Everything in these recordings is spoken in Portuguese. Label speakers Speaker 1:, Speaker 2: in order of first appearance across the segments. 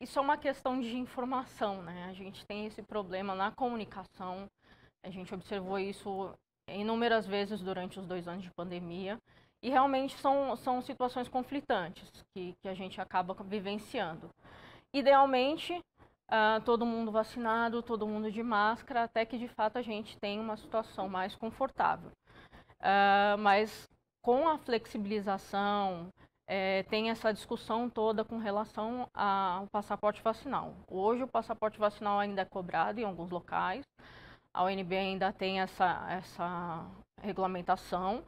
Speaker 1: isso é uma questão de informação, né? A gente tem esse problema na comunicação, a gente observou isso inúmeras vezes durante os dois anos de pandemia, e realmente são, são situações conflitantes que, que a gente acaba vivenciando. Idealmente, uh, todo mundo vacinado, todo mundo de máscara, até que de fato a gente tem uma situação mais confortável. Uh, mas com a flexibilização, é, tem essa discussão toda com relação ao passaporte vacinal. Hoje o passaporte vacinal ainda é cobrado em alguns locais, a ONB ainda tem essa, essa regulamentação,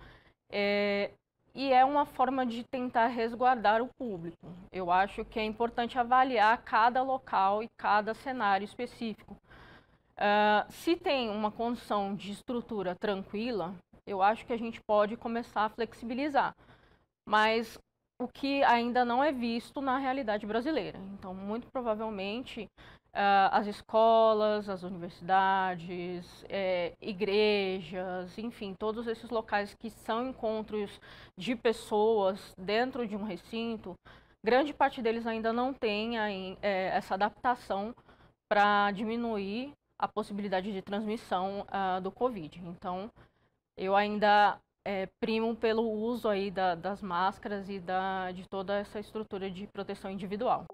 Speaker 1: é, e é uma forma de tentar resguardar o público. Eu acho que é importante avaliar cada local e cada cenário específico. Uh, se tem uma condição de estrutura tranquila, eu acho que a gente pode começar a flexibilizar. Mas o que ainda não é visto na realidade brasileira. Então, muito provavelmente, uh, as escolas, as universidades, eh, igrejas, enfim, todos esses locais que são encontros de pessoas dentro de um recinto, grande parte deles ainda não tem eh, essa adaptação para diminuir a possibilidade de transmissão uh, do Covid. Então, eu ainda é, primam pelo uso aí da, das máscaras e da, de toda essa estrutura de proteção individual.